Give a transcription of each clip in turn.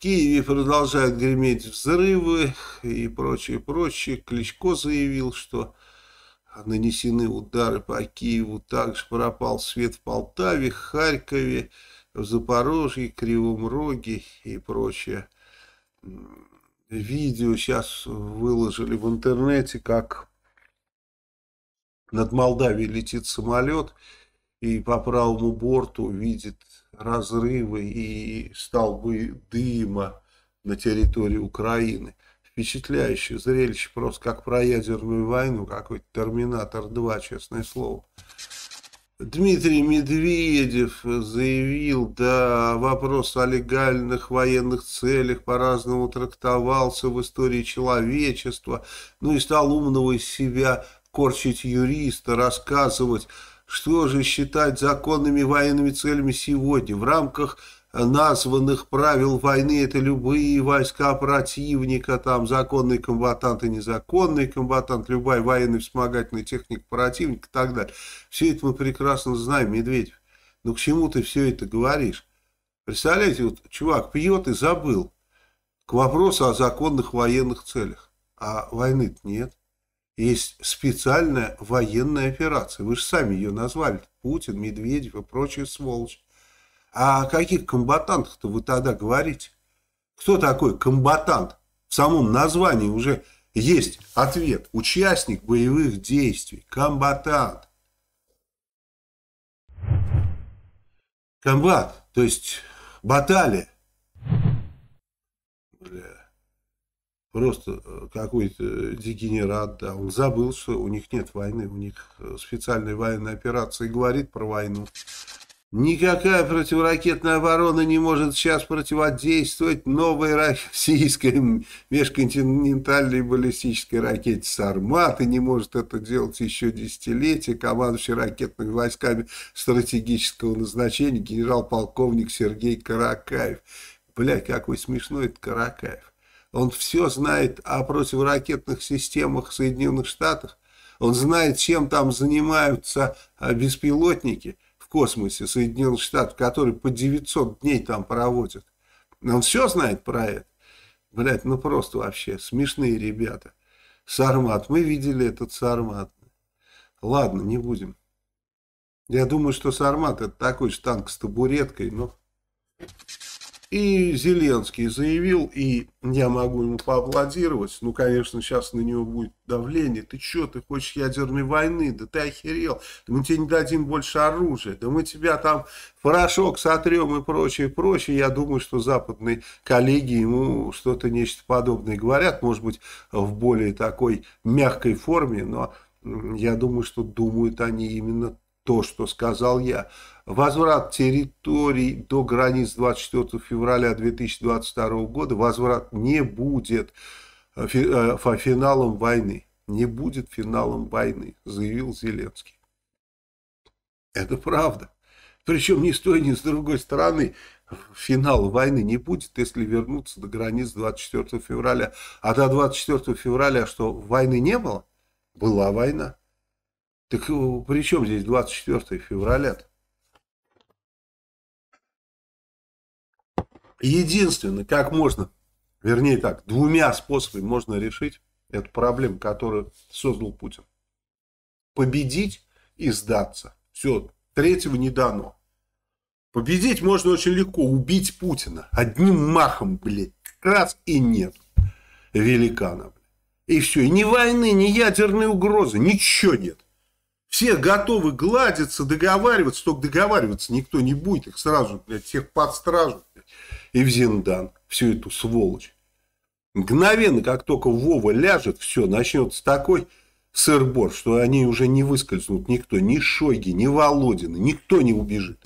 Киеве продолжают греметь взрывы и прочее, прочее. Кличко заявил, что нанесены удары по Киеву. Также пропал свет в Полтаве, Харькове, в Запорожье, Кривом Роге и прочее. Видео сейчас выложили в интернете, как над Молдавией летит самолет и по правому борту видит разрывы и столбы дыма на территории Украины. Впечатляющее зрелище, просто как про ядерную войну, какой-то «Терминатор-2», честное слово. Дмитрий Медведев заявил, да, вопрос о легальных военных целях по-разному трактовался в истории человечества, ну и стал умного из себя корчить юриста, рассказывать что же считать законными военными целями сегодня? В рамках э, названных правил войны это любые войска противника, там законный комбатант и незаконный комбатант, любая военная вспомогательная техника противника и так далее. Все это мы прекрасно знаем, Медведев. Но к чему ты все это говоришь? Представляете, вот чувак пьет и забыл. К вопросу о законных военных целях. А войны нет. Есть специальная военная операция. Вы же сами ее назвали. Путин, Медведев и прочие сволочь. А о каких комбатантах-то вы тогда говорите? Кто такой комбатант? В самом названии уже есть ответ. Участник боевых действий. Комбатант. Комбат, то есть баталия. Бля просто э, какой-то э, дегенерат, да, он забыл, что у них нет войны, у них э, специальная военная операция и говорит про войну. Никакая противоракетная оборона не может сейчас противодействовать новой российской межконтинентальной баллистической ракете «Сармат» и не может это делать еще десятилетия. Командующий ракетными войсками стратегического назначения генерал-полковник Сергей Каракаев. Бля, какой смешной это Каракаев. Он все знает о противоракетных системах Соединенных Штатах. Он знает, чем там занимаются а, беспилотники в космосе Соединенных Штатов, которые по 900 дней там проводят. Он все знает про это. Блять, ну просто вообще смешные ребята. Сармат. Мы видели этот Сармат. Ладно, не будем. Я думаю, что Сармат это такой же танк с табуреткой, но... И Зеленский заявил, и я могу ему поаплодировать, ну, конечно, сейчас на него будет давление, ты что, ты хочешь ядерной войны, да ты охерел, мы тебе не дадим больше оружия, да мы тебя там порошок сотрем и прочее, прочее. Я думаю, что западные коллеги ему что-то нечто подобное говорят, может быть, в более такой мягкой форме, но я думаю, что думают они именно то, что сказал я. Возврат территорий до границ 24 февраля 2022 года, возврат не будет э, э, финалом войны. Не будет финалом войны, заявил Зеленский. Это правда. Причем ни с той, ни с другой стороны финал войны не будет, если вернуться до границ 24 февраля. А до 24 февраля что, войны не было? Была война. Так э, при чем здесь 24 февраля -то? Единственное, как можно, вернее так, двумя способами можно решить эту проблему, которую создал Путин. Победить и сдаться. Все, третьего не дано. Победить можно очень легко, убить Путина. Одним махом, блядь, раз и нет великана. И все, и ни войны, ни ядерной угрозы, ничего нет. Все готовы гладиться, договариваться, только договариваться никто не будет. Их сразу, блядь, всех под стражу. Блядь, и в Зиндан. Всю эту сволочь. Мгновенно, как только Вова ляжет, все, начнется такой сырбор, что они уже не выскользнут никто. Ни Шойги, ни Володина. Никто не убежит.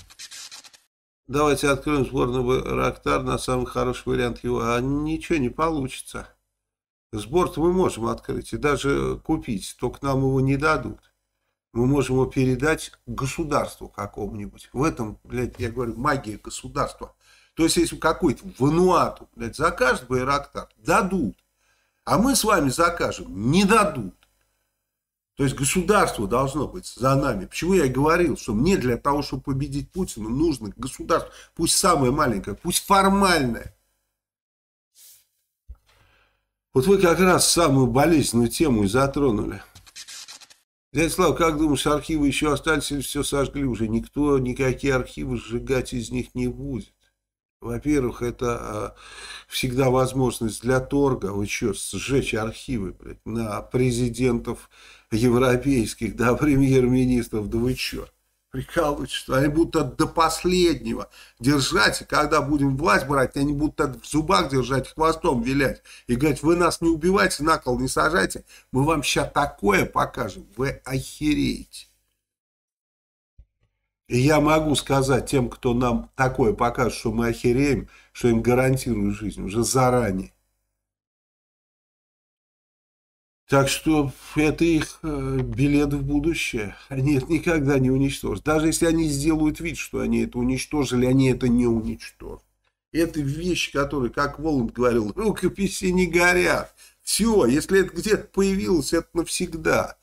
Давайте откроем сборный Барактар на самый хороший вариант его. А ничего не получится. Сбор-то мы можем открыть и даже купить, только нам его не дадут мы можем его передать государству какому-нибудь. В этом, блядь, я говорю, магия государства. То есть, если какой-то Вануату, блядь, закажет Байрактар, дадут. А мы с вами закажем, не дадут. То есть, государство должно быть за нами. Почему я говорил, что мне для того, чтобы победить Путина, нужно государство, пусть самое маленькое, пусть формальное. Вот вы как раз самую болезненную тему и затронули. Дядя Слава, как думаешь, архивы еще остались или все сожгли уже? Никто никакие архивы сжигать из них не будет. Во-первых, это э, всегда возможность для торга, вы что, сжечь архивы блядь, на президентов европейских, да, премьер-министров, да вы что? прикалывают, что они будут до последнего держать, и когда будем власть брать, они будут в зубах держать, хвостом вилять, и говорить, вы нас не убивайте, на кол не сажайте, мы вам сейчас такое покажем, вы охереете. И я могу сказать тем, кто нам такое покажет, что мы охереем, что им гарантирую жизнь уже заранее. Так что это их э, билет в будущее. Они это никогда не уничтожат. Даже если они сделают вид, что они это уничтожили, они это не уничтожат. Это вещи, которые, как Воланд говорил, рукописи не горят. Все, если это где-то появилось, это навсегда.